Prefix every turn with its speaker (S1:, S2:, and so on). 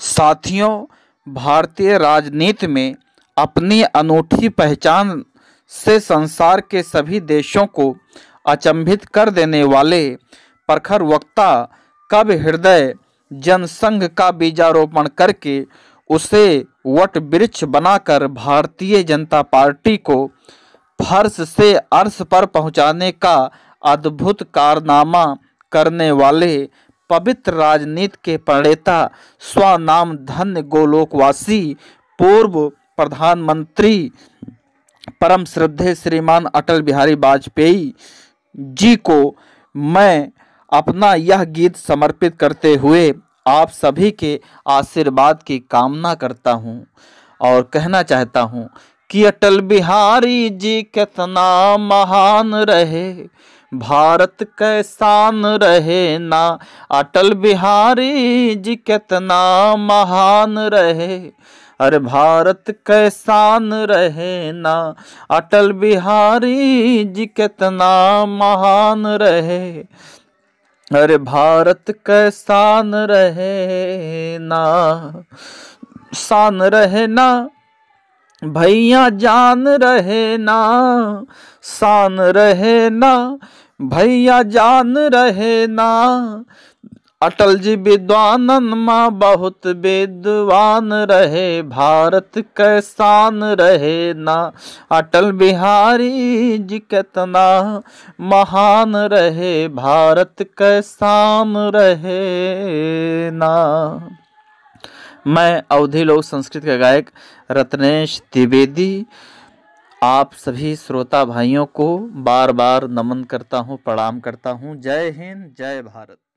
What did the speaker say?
S1: साथियों भारतीय राजनीति में अपनी अनूठी पहचान से संसार के सभी देशों को अचंभित कर देने वाले प्रखर वक्ता कब हृदय जनसंघ का बीजारोपण करके उसे वट वृक्ष बनाकर भारतीय जनता पार्टी को फर्श से अर्श पर पहुंचाने का अद्भुत कारनामा करने वाले पवित्र राजनीति के प्रणेता नाम धन्य गोलोकवासी पूर्व प्रधानमंत्री परम श्रद्धे श्रीमान अटल बिहारी वाजपेयी जी को मैं अपना यह गीत समर्पित करते हुए आप सभी के आशीर्वाद की कामना करता हूँ और कहना चाहता हूँ कि अटल बिहारी जी कितना महान रहे भारत कैसान रहे ना अटल बिहारी जी कितना महान रहे अरे भारत कैसान रहे ना अटल बिहारी जी कितना महान रहे अरे भारत कैसान रहे ना शान रहे ना भैया जान रहे ना शान रहे ना भैया जान रहे ना अटल जी विद्वानन माँ बहुत विद्वान रहे भारत के शान रहे ना अटल बिहारी जी कितना महान रहे भारत के शान रहे ना मैं अवधि लोक संस्कृत का गायक रत्नेश द्विवेदी आप सभी श्रोता भाइयों को बार बार नमन करता हूँ प्रणाम करता हूँ जय हिंद जय भारत